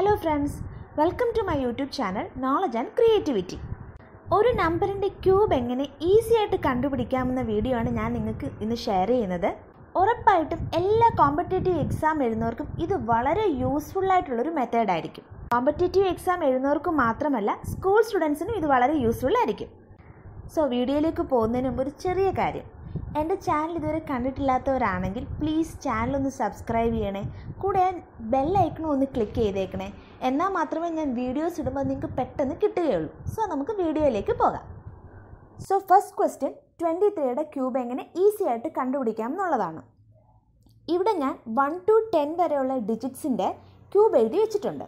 hello friends welcome to my YouTube channel knowledge and creativity ഒരു നമ്പറിൻ്റെ cube എങ്ങനെ easy ആയിട്ട് കണ്ടുപിടിക്കാമെന്ന വീഡിയോ ആണ് ഞാൻ നിങ്ങൾക്ക് ഇന്ന് ഷെയർ ചെയ്യുന്നത് ഉറപ്പായിട്ടും എല്ലാ കോമ്പറ്റേറ്റീവ് എക്സാം എഴുതുന്നവർക്കും ഇത് വളരെ യൂസ്ഫുൾ ആയിട്ടുള്ളൊരു ആയിരിക്കും കോമ്പറ്റേറ്റീവ് എക്സാം എഴുതുന്നവർക്കും മാത്രമല്ല സ്കൂൾ സ്റ്റുഡൻസിനും ഇത് വളരെ യൂസ്ഫുൾ ആയിരിക്കും സോ വീഡിയോയിലേക്ക് പോകുന്നതിന് മുമ്പ് ഒരു ചെറിയ കാര്യം എൻ്റെ ചാനൽ ഇതുവരെ കണ്ടിട്ടില്ലാത്തവരാണെങ്കിൽ പ്ലീസ് ചാനൽ ഒന്ന് സബ്സ്ക്രൈബ് ചെയ്യണേ കൂടെ ബെൽ ഐക്കണും ഒന്ന് ക്ലിക്ക് ചെയ്തേക്കണേ എന്നാൽ മാത്രമേ ഞാൻ വീഡിയോസ് ഇടുമ്പോൾ നിങ്ങൾക്ക് പെട്ടെന്ന് കിട്ടുകയുള്ളൂ സോ നമുക്ക് വീഡിയോയിലേക്ക് പോകാം സോ ഫസ്റ്റ് ക്വസ്റ്റ്യൻ ട്വൻറ്റി ത്രീയുടെ ക്യൂബ് എങ്ങനെ ഈസി ആയിട്ട് കണ്ടുപിടിക്കാം എന്നുള്ളതാണ് ഇവിടെ ഞാൻ വൺ ടു ടെൻ വരെയുള്ള ഡിജിറ്റ്സിൻ്റെ ക്യൂബ് എഴുതി വെച്ചിട്ടുണ്ട്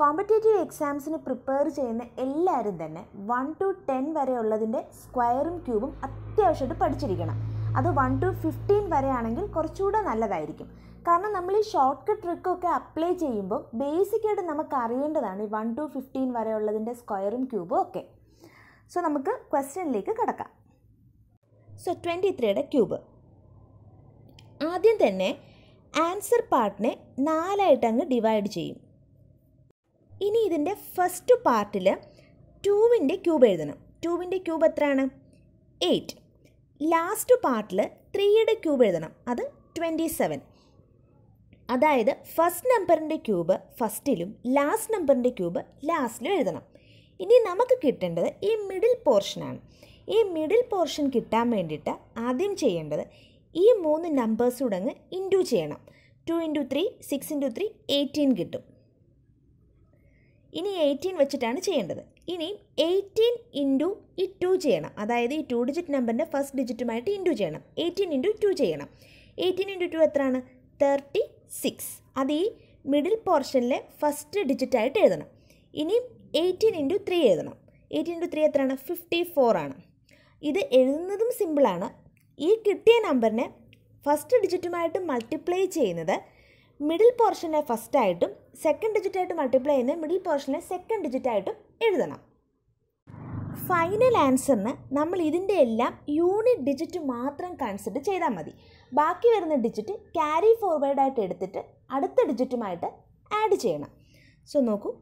കോമ്പറ്റേറ്റീവ് എക്സാംസിന് പ്രിപ്പയർ ചെയ്യുന്ന എല്ലാവരും തന്നെ വൺ ടു ടെൻ വരെയുള്ളതിൻ്റെ സ്ക്വയറും ക്യൂബും അത്യാവശ്യമായിട്ട് പഠിച്ചിരിക്കണം അത് വൺ ടു ഫിഫ്റ്റീൻ വരെയാണെങ്കിൽ കുറച്ചുകൂടെ നല്ലതായിരിക്കും കാരണം നമ്മൾ ഈ ഷോർട്ട് കട്ട് ട്രിക്കൊക്കെ അപ്ലൈ ചെയ്യുമ്പോൾ ബേസിക്കായിട്ട് നമുക്ക് അറിയേണ്ടതാണ് ഈ വൺ ടു ഫിഫ്റ്റീൻ വരെയുള്ളതിൻ്റെ സ്ക്വയറും ക്യൂബും ഒക്കെ സോ നമുക്ക് ക്വസ്റ്റ്യനിലേക്ക് കിടക്കാം സോ ട്വൻറ്റി ത്രീയുടെ ക്യൂബ് ആദ്യം തന്നെ ആൻസർ പാർട്ടിനെ നാലായിട്ട് അങ്ങ് ഡിവൈഡ് ചെയ്യും ഇനി ഇതിൻ്റെ ഫസ്റ്റ് പാർട്ടിൽ ടൂവിൻ്റെ ക്യൂബ് എഴുതണം ടൂവിൻ്റെ ക്യൂബ് എത്രയാണ് എയ്റ്റ് ലാസ്റ്റ് പാർട്ടിൽ ത്രീയുടെ ക്യൂബ് എഴുതണം അത് ട്വൻറ്റി സെവൻ അതായത് ഫസ്റ്റ് നമ്പറിൻ്റെ ക്യൂബ് ഫസ്റ്റിലും ലാസ്റ്റ് നമ്പറിൻ്റെ ക്യൂബ് ലാസ്റ്റിലും എഴുതണം ഇനി നമുക്ക് കിട്ടേണ്ടത് ഈ മിഡിൽ പോർഷനാണ് ഈ മിഡിൽ പോർഷൻ കിട്ടാൻ വേണ്ടിയിട്ട് ആദ്യം ചെയ്യേണ്ടത് ഈ മൂന്ന് നമ്പേഴ്സ് ഉടങ്ങ് ഇൻറ്റു ചെയ്യണം two into three six into three eighteen കിട്ടും ഇനി എയ്റ്റീൻ വെച്ചിട്ടാണ് ചെയ്യേണ്ടത് ഇനി എയ്റ്റീൻ ഇൻറ്റു ഈ ടു ചെയ്യണം അതായത് ഈ ടു ഡിജിറ്റ് നമ്പറിൻ്റെ ഫസ്റ്റ് ഡിജിറ്റുമായിട്ട് ഇൻറ്റു ചെയ്യണം എയ്റ്റീൻ ഇൻറ്റു ടു ചെയ്യണം എയ്റ്റീൻ ഇൻറ്റു ടു എത്രയാണ് തേർട്ടി സിക്സ് അത് ഈ മിഡിൽ പോർഷനിലെ ഫസ്റ്റ് ഡിജിറ്റായിട്ട് എഴുതണം ഇനി എയ്റ്റീൻ ഇൻറ്റു ത്രീ എഴുതണം എയ്റ്റീൻ ഇൻറ്റു ത്രീ എത്രയാണ് ഫിഫ്റ്റി ഫോർ ആണ് ഇത് എഴുതുന്നതും സിമ്പിളാണ് ഈ കിട്ടിയ നമ്പറിനെ ഫസ്റ്റ് ഡിജിറ്റുമായിട്ട് മൾട്ടിപ്ലൈ ചെയ്യുന്നത് മിഡിൽ പോർഷനെ ഫസ്റ്റ് ആയിട്ടും സെക്കൻഡ് ഡിജിറ്റായിട്ട് മൾട്ടിപ്ലൈ ചെയ്യുന്ന മിഡിൽ പോർഷനെ സെക്കൻഡ് ഡിജിറ്റായിട്ടും എഴുതണം ഫൈനൽ ആൻസറിന് നമ്മൾ ഇതിൻ്റെ എല്ലാം യൂണിറ്റ് ഡിജിറ്റ് മാത്രം കൺസിഡർ ചെയ്താൽ മതി ബാക്കി വരുന്ന ഡിജിറ്റ് ക്യാരി ഫോർവേഡായിട്ട് എടുത്തിട്ട് അടുത്ത ഡിജിറ്റുമായിട്ട് ആഡ് ചെയ്യണം സോ നോക്കൂ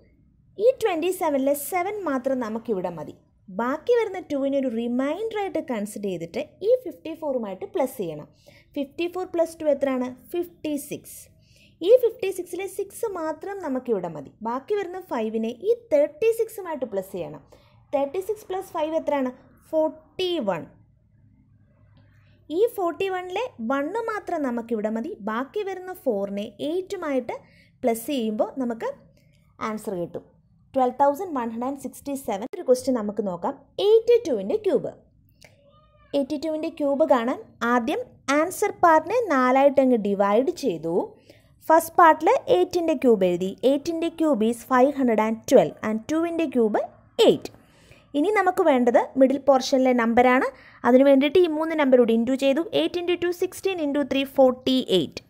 ഈ ട്വൻറ്റി സെവനിലെ സെവൻ മാത്രം നമുക്കിവിടെ മതി ബാക്കി വരുന്ന ടുവിനെ ഒരു റിമൈൻഡറായിട്ട് കൺസിഡർ ചെയ്തിട്ട് ഈ ഫിഫ്റ്റി ഫോറുമായിട്ട് പ്ലസ് ചെയ്യണം ഫിഫ്റ്റി ഫോർ പ്ലസ് ടു എത്രയാണ് ഫിഫ്റ്റി സിക്സ് ഈ ഫിഫ്റ്റി സിക്സിലെ സിക്സ് മാത്രം നമുക്ക് ഇവിടെ മതി ബാക്കി വരുന്ന ഫൈവിനെ ഈ തേർട്ടി സിക്സുമായിട്ട് പ്ലസ് ചെയ്യണം തേർട്ടി സിക്സ് പ്ലസ് ഫൈവ് എത്രയാണ് ഫോർട്ടി വൺ ഈ ഫോർട്ടി വണ്ണിലെ വണ്ണ് മാത്രം നമുക്കിവിടെ മതി ബാക്കി വരുന്ന ഫോറിനെ എയ്റ്റുമായിട്ട് പ്ലസ് ചെയ്യുമ്പോൾ നമുക്ക് ആൻസർ കിട്ടും twelve thousand one hundred and sixty seven ഒരു ക്വസ്റ്റ്യൻ നമുക്ക് നോക്കാം എയ്റ്റി ടുവിൻ്റെ ക്യൂബ് എയ്റ്റി ടുവിൻ്റെ ക്യൂബ് കാണാൻ ആദ്യം ആൻസർ പാർട്ടിനെ നാലായിട്ടങ്ങ് ഡിവൈഡ് ചെയ്തു ഫസ്റ്റ് പാർട്ടിൽ എയ്റ്റിൻ്റെ ക്യൂബ് എഴുതി എയ്റ്റിൻ്റെ cube is five hundred and twelve and ടുവിൻ്റെ ക്യൂബ് എയ്റ്റ് ഇനി നമുക്ക് വേണ്ടത് മിഡിൽ പോർഷനിലെ നമ്പറാണ് അതിന് വേണ്ടിയിട്ട് ഈ മൂന്ന് നമ്പർ കൂടി ഇൻറ്റു ചെയ്തു eight into two sixteen into three forty eight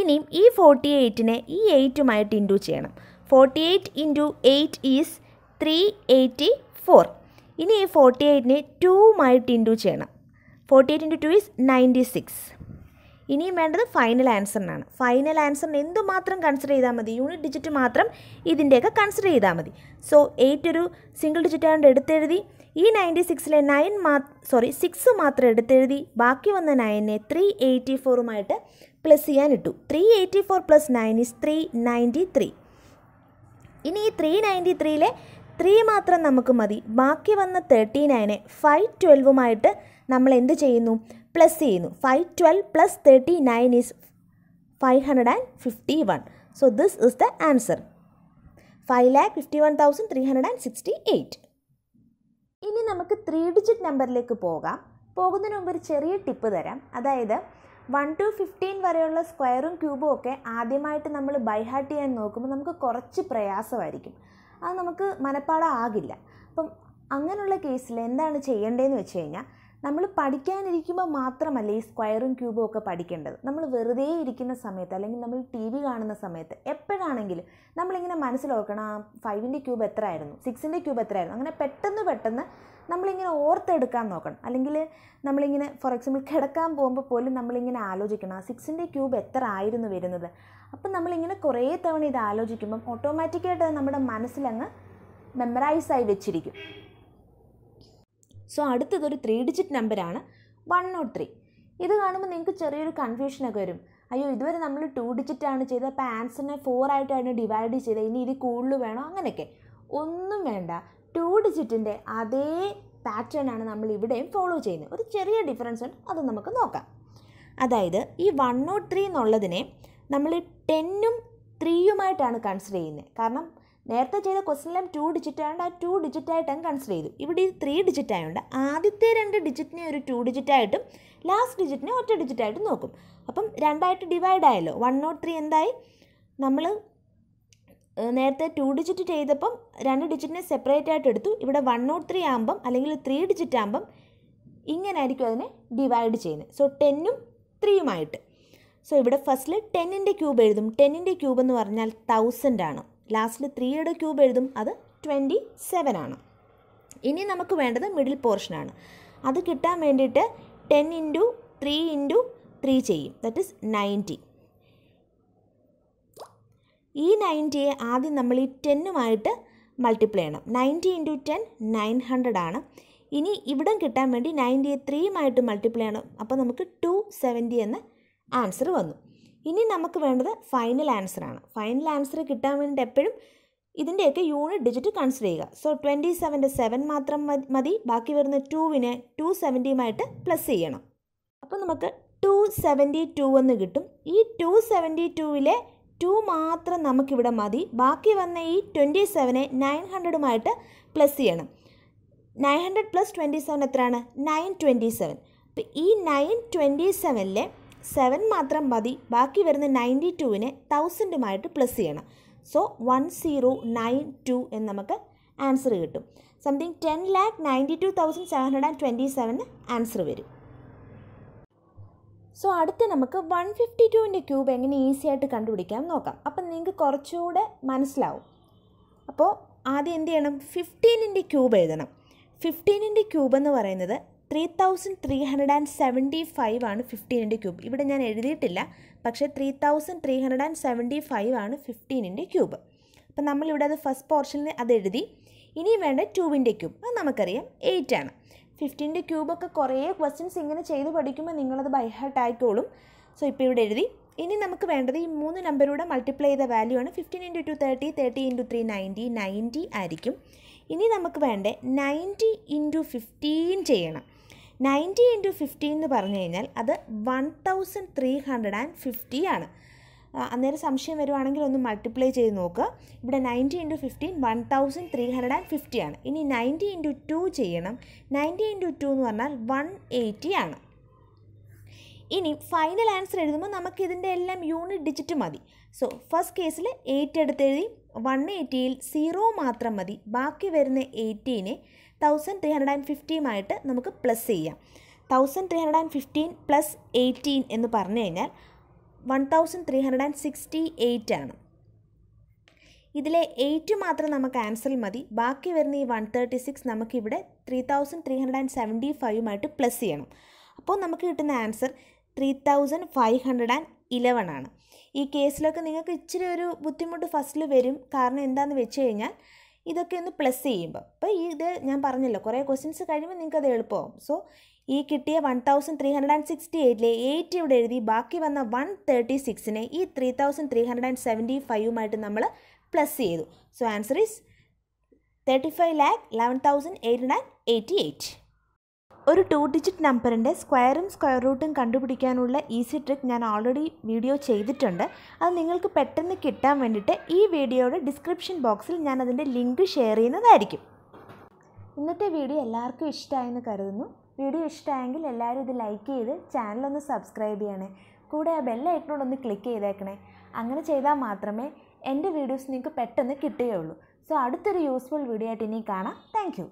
ഇനിയും ഈ ഫോർട്ടി എയ്റ്റിനെ ഈ എയ്റ്റുമായിട്ട് ഇൻറ്റു ചെയ്യണം forty eight into eight is three eighty four ഇനി ഈ ഫോർട്ടി എയ്റ്റിനെ ടൂവുമായിട്ട് ഇൻറ്റു ചെയ്യണം forty eight into two is ninety six ഇനിയും വേണ്ടത് ഫൈനൽ ആൻസറിനാണ് ഫൈനൽ ആൻസറിന് എന്തുമാത്രം കൺസിഡർ ചെയ്താൽ മതി യൂണിറ്റ് ഡിജിറ്റ് മാത്രം ഇതിൻ്റെയൊക്കെ കൺസിഡർ ചെയ്താൽ മതി സോ എയ്റ്റ് ഒരു സിംഗിൾ ഡിജിറ്റ് ആയതുകൊണ്ട് എടുത്തെഴുതി ഈ നയൻറ്റി സിക്സിലെ നയൻ മാ സോറി സിക്സ് മാത്രം എടുത്തെഴുതി ബാക്കി വന്ന നയനെ ത്രീ എയ്റ്റി ഫോറുമായിട്ട് പ്ലസ് ചെയ്യാൻ ഇട്ടു three eighty four plus nine is three ninety three ഇനി ഈ ത്രീ നയൻറ്റി ത്രീയിലെ ത്രീ മാത്രം നമുക്ക് മതി ബാക്കി വന്ന തേർട്ടി നയനെ ഫൈവ് ട്വൽവുമായിട്ട് നമ്മൾ എന്ത് ചെയ്യുന്നു പ്ലസ് ചെയ്യുന്നു five twelve plus thirty nine is five hundred and fifty one so this is the answer five lakh fifty one thousand three hundred and sixty eight ഇനി നമുക്ക് ത്രീ ഡിജിറ്റ് നമ്പറിലേക്ക് പോകാം പോകുന്നതിന് മുമ്പ് ഒരു ചെറിയ ടിപ്പ് തരാം അതായത് വൺ ടു ഫിഫ്റ്റീൻ വരെയുള്ള സ്ക്വയറും ക്യൂബും ഒക്കെ ആദ്യമായിട്ട് നമ്മൾ ബൈഹാർട്ട് ചെയ്യാൻ നോക്കുമ്പോൾ നമുക്ക് കുറച്ച് പ്രയാസമായിരിക്കും അത് നമുക്ക് മനപ്പാടാകില്ല അപ്പം അങ്ങനെയുള്ള കേസിൽ എന്താണ് ചെയ്യേണ്ടതെന്ന് വെച്ച് കഴിഞ്ഞാൽ നമ്മൾ പഠിക്കാനിരിക്കുമ്പോൾ മാത്രമല്ല ഈ സ്ക്വയറും ക്യൂബും ഒക്കെ പഠിക്കേണ്ടത് നമ്മൾ വെറുതെ ഇരിക്കുന്ന സമയത്ത് അല്ലെങ്കിൽ നമ്മൾ ടി വി കാണുന്ന സമയത്ത് എപ്പോഴാണെങ്കിലും നമ്മളിങ്ങനെ മനസ്സിലാക്കണം ആ ഫൈവിൻ്റെ ക്യൂബ് ആയിരുന്നു സിക്സിൻ്റെ ക്യൂബ് ആയിരുന്നു അങ്ങനെ പെട്ടെന്ന് പെട്ടെന്ന് നമ്മളിങ്ങനെ ഓർത്തെടുക്കാൻ നോക്കണം അല്ലെങ്കിൽ നമ്മളിങ്ങനെ ഫോർ എക്സാമ്പിൾ കിടക്കാൻ പോകുമ്പോൾ പോലും നമ്മളിങ്ങനെ ആലോചിക്കണം ആ സിക്സിൻ്റെ ക്യൂബ് എത്ര ആയിരുന്നു വരുന്നത് അപ്പം നമ്മളിങ്ങനെ കുറേ തവണ ഇത് ആലോചിക്കുമ്പം ഓട്ടോമാറ്റിക്കായിട്ട് നമ്മുടെ മനസ്സിലങ്ങ് മെമ്മറൈസായി വെച്ചിരിക്കും സോ ഒരു ത്രീ ഡിജിറ്റ് നമ്പറാണ് വൺ നോട്ട് ത്രീ ഇത് കാണുമ്പോൾ നിങ്ങൾക്ക് ചെറിയൊരു കൺഫ്യൂഷനൊക്കെ വരും അയ്യോ ഇതുവരെ നമ്മൾ ടു ഡിജിറ്റ് ആണ് ചെയ്തത് അപ്പോൾ ആൻസറിനെ ഫോർ ആയിട്ടാണ് ഡിവൈഡ് ചെയ്തത് ഇനി ഇത് കൂടുതൽ വേണോ അങ്ങനെയൊക്കെ ഒന്നും വേണ്ട ടു ഡിജിറ്റിൻ്റെ അതേ പാറ്റേൺ ആണ് നമ്മൾ ഇവിടെയും ഫോളോ ചെയ്യുന്നത് ഒരു ചെറിയ ഡിഫറൻസ് ഉണ്ട് അത് നമുക്ക് നോക്കാം അതായത് ഈ വൺ നോട്ട് ത്രീ എന്നുള്ളതിനെ നമ്മൾ ടെന്നും ത്രീയുമായിട്ടാണ് കൺസിഡർ ചെയ്യുന്നത് കാരണം നേരത്തെ ചെയ്ത ക്വസ്റ്റിനെല്ലാം ടു ഡിജിറ്റ് ആയതുകൊണ്ട് ആ ടു ഡിജിറ്റായിട്ട് അങ്ങ് കൺസിഡർ ചെയ്തു ഇവിടെ ഈ ത്രീ ഡിജിറ്റ് ആയതുകൊണ്ട് ആദ്യത്തെ രണ്ട് ഡിജിറ്റിനെ ഒരു ടു ആയിട്ടും ലാസ്റ്റ് ഡിജിറ്റിനെ ഒറ്റ ഡിജിറ്റ് ആയിട്ടും നോക്കും അപ്പം രണ്ടായിട്ട് ഡിവൈഡ് ആയല്ലോ വൺ നോട്ട് ത്രീ എന്തായി നമ്മൾ നേരത്തെ ടു ഡിജിറ്റ് ചെയ്തപ്പം രണ്ട് ഡിജിറ്റിനെ സെപ്പറേറ്റ് ആയിട്ട് എടുത്തു ഇവിടെ വൺ നോട്ട് ത്രീ ആകുമ്പം അല്ലെങ്കിൽ ത്രീ ഡിജിറ്റ് ആകുമ്പം ഇങ്ങനെ ആയിരിക്കും അതിനെ ഡിവൈഡ് ചെയ്യുന്നത് സോ ടെന്നും ത്രീയുമായിട്ട് സോ ഇവിടെ ഫസ്റ്റിൽ ടെന്നിൻ്റെ ക്യൂബ് എഴുതും ടെന്നിൻ്റെ ക്യൂബ് എന്ന് പറഞ്ഞാൽ തൗസൻഡ് ആണ് ലാസ്റ്റിൽ ത്രീയുടെ ക്യൂബ് എഴുതും അത് ട്വൻറ്റി സെവൻ ആണ് ഇനി നമുക്ക് വേണ്ടത് മിഡിൽ പോർഷനാണ് അത് കിട്ടാൻ വേണ്ടിയിട്ട് ten into three into three ചെയ്യും ദറ്റ് ഇസ് നയൻറ്റി ഈ നയൻറ്റിയെ ആദ്യം നമ്മൾ ഈ ടെന്നുമായിട്ട് മൾട്ടിപ്ലൈ ചെയ്യണം ninety into ten nine hundred ആണ് ഇനി ഇവിടം കിട്ടാൻ വേണ്ടി നയൻറ്റിയെ ത്രീയുമായിട്ട് മൾട്ടിപ്ലൈ ചെയ്യണം അപ്പോൾ നമുക്ക് ടു സെവൻറ്റി എന്ന ആൻസർ വന്നു ഇനി നമുക്ക് വേണ്ടത് ഫൈനൽ ആൻസറാണ് ഫൈനൽ ആൻസർ കിട്ടാൻ വേണ്ടിയിട്ട് എപ്പോഴും ഇതിൻ്റെയൊക്കെ യൂണിറ്റ് ഡിജിറ്റ് കൺസിഡർ ചെയ്യുക സോ ട്വൻറ്റി സെവൻ്റെ സെവൻ മാത്രം മതി ബാക്കി വരുന്ന ടൂവിനെ ടു സെവൻറ്റിയുമായിട്ട് പ്ലസ് ചെയ്യണം അപ്പോൾ നമുക്ക് ടു സെവൻറ്റി ടു എന്ന് കിട്ടും ഈ ടു സെവൻറ്റി ടുവിലെ ടു മാത്രം നമുക്കിവിടെ മതി ബാക്കി വന്ന ഈ ട്വൻറ്റി സെവനെ നയൻ ഹൺഡ്രഡുമായിട്ട് പ്ലസ് ചെയ്യണം nine hundred plus twenty seven എത്രയാണ് നയൻ ട്വൻറ്റി സെവൻ അപ്പോൾ ഈ നയൻ ട്വൻറ്റി സെവനിലെ സെവൻ മാത്രം മതി ബാക്കി വരുന്ന നയൻറ്റി ടുവിനെ തൗസൻഡുമായിട്ട് പ്ലസ് ചെയ്യണം so one zero nine two എന്ന് നമുക്ക് ആൻസർ കിട്ടും something ten lakh ninety two thousand seven hundred and twenty seven answer വരും സോ അടുത്ത് നമുക്ക് വൺ ഫിഫ്റ്റി ടുവിൻ്റെ ക്യൂബ് എങ്ങനെ ഈസി ആയിട്ട് കണ്ടുപിടിക്കാം നോക്കാം അപ്പം നിങ്ങൾക്ക് കുറച്ചുകൂടെ മനസ്സിലാവും അപ്പോൾ ആദ്യം എന്ത് ചെയ്യണം ഫിഫ്റ്റീനിൻ്റെ ക്യൂബ് എഴുതണം ഫിഫ്റ്റീനിൻ്റെ ക്യൂബ് എന്ന് പറയുന്നത് three thousand three hundred and seventy five ആണ് ഫിഫ്റ്റീനിൻ്റെ ക്യൂബ് ഇവിടെ ഞാൻ എഴുതിയിട്ടില്ല പക്ഷേ three thousand three hundred and seventy five ആണ് ഫിഫ്റ്റീനിൻ്റെ ക്യൂബ് അപ്പം നമ്മളിവിടെ അത് ഫസ്റ്റ് പോർഷനിൽ അത് എഴുതി ഇനി വേണ്ട ടൂവിൻ്റെ ക്യൂബ് അത് നമുക്കറിയാം എയ്റ്റ് ആണ് ഫിഫ്റ്റീൻ്റെ ക്യൂബൊക്കെ കുറേ ക്വസ്റ്റ്യൻസ് ഇങ്ങനെ ചെയ്ത് പഠിക്കുമ്പോൾ നിങ്ങളത് ബൈഹാർട്ട് ആയിക്കോളും സോ ഇപ്പോൾ ഇവിടെ എഴുതി ഇനി നമുക്ക് വേണ്ടത് ഈ മൂന്ന് നമ്പറൂടെ മൾട്ടിപ്ലൈ ചെയ്ത വാല്യൂ ആണ് fifteen into two thirty thirty into three ninety ninety ആയിരിക്കും ഇനി നമുക്ക് വേണ്ടേ നയൻറ്റി ഇൻറ്റു ഫിഫ്റ്റീൻ ചെയ്യണം നയൻറ്റി ഇൻറ്റു ഫിഫ്റ്റി എന്ന് പറഞ്ഞു കഴിഞ്ഞാൽ അത് one thousand three hundred and fifty ആണ് അന്നേരം സംശയം വരുവാണെങ്കിൽ ഒന്ന് മൾട്ടിപ്ലൈ ചെയ്ത് നോക്കുക ഇവിടെ ninety into fifteen one thousand three hundred and fifty ആണ് ഇനി നയൻറ്റി ഇൻറ്റു ടു ചെയ്യണം നയൻറ്റി ഇൻറ്റു ടു എന്ന് പറഞ്ഞാൽ വൺ എയ്റ്റി ആണ് ഇനി ഫൈനൽ ആൻസർ എഴുതുമ്പോൾ നമുക്ക് ഇതിൻ്റെ എല്ലാം യൂണിറ്റ് ഡിജിറ്റ് മതി സോ ഫസ്റ്റ് കേസിൽ എയ്റ്റ് എടുത്തെഴുതി വൺ എയ്റ്റിയിൽ സീറോ മാത്രം മതി ബാക്കി വരുന്ന എയ്റ്റീനെ തൗസൻഡ് ത്രീ ഹൺഡ്രഡ് ആൻഡ് ഫിഫ്റ്റീനുമായിട്ട് നമുക്ക് പ്ലസ് ചെയ്യാം thousand three hundred and fifteen plus eighteen എന്ന് പറഞ്ഞു കഴിഞ്ഞാൽ one thousand three hundred and sixty eight ആണ് ഇതിലെ എയ്റ്റ് മാത്രം നമുക്ക് ആൻസറിൽ മതി ബാക്കി വരുന്ന ഈ വൺ തേർട്ടി സിക്സ് നമുക്കിവിടെ three thousand three hundred and seventy ഫൈവുമായിട്ട് പ്ലസ് ചെയ്യണം അപ്പോൾ നമുക്ക് കിട്ടുന്ന answer three thousand five hundred and eleven ആണ് ഈ കേസിലൊക്കെ നിങ്ങൾക്ക് ഇച്ചിരി ഒരു ബുദ്ധിമുട്ട് ഫസ്റ്റിൽ വരും കാരണം എന്താണെന്ന് വെച്ച് കഴിഞ്ഞാൽ ഇതൊക്കെ ഒന്ന് പ്ലസ് ചെയ്യുമ്പോൾ അപ്പോൾ ഇത് ഞാൻ പറഞ്ഞല്ലോ കുറേ ക്വസ്റ്റ്യൻസ് കഴിയുമ്പോൾ നിങ്ങൾക്ക് അത് എളുപ്പമാവും സോ ഈ കിട്ടിയ one thousand three hundred and sixty എയ്റ്റിലെ എയ്റ്റ് ഇവിടെ എഴുതി ബാക്കി വന്ന വൺ തേർട്ടി സിക്സിനെ ഈ three thousand three hundred and seventy ഫൈവുമായിട്ട് നമ്മൾ പ്ലസ് ചെയ്തു so answer is thirty five lakh eleven thousand eight hundred and eighty eight ഒരു ടു ഡിജിറ്റ് നമ്പറിൻ്റെ സ്ക്വയറും സ്ക്വയർ റൂട്ടും കണ്ടുപിടിക്കാനുള്ള ഈസി ട്രിക്ക് ഞാൻ ഓൾറെഡി വീഡിയോ ചെയ്തിട്ടുണ്ട് അത് നിങ്ങൾക്ക് പെട്ടെന്ന് കിട്ടാൻ വേണ്ടിയിട്ട് ഈ വീഡിയോയുടെ ഡിസ്ക്രിപ്ഷൻ ബോക്സിൽ ഞാൻ അതിൻ്റെ ലിങ്ക് ഷെയർ ചെയ്യുന്നതായിരിക്കും ഇന്നത്തെ വീഡിയോ എല്ലാവർക്കും ഇഷ്ടമായെന്ന് കരുതുന്നു വീഡിയോ ഇഷ്ടമായെങ്കിൽ എല്ലാവരും ഇത് ലൈക്ക് ചെയ്ത് ചാനലൊന്ന് സബ്സ്ക്രൈബ് ചെയ്യണേ കൂടെ ആ ബെല്ലൈക്കണോട് ഒന്ന് ക്ലിക്ക് ചെയ്തേക്കണേ അങ്ങനെ ചെയ്താൽ മാത്രമേ എൻ്റെ വീഡിയോസ് നിങ്ങൾക്ക് പെട്ടെന്ന് കിട്ടുകയുള്ളൂ സോ അടുത്തൊരു യൂസ്ഫുൾ വീഡിയോ ആയിട്ട് ഇനി കാണാം താങ്ക്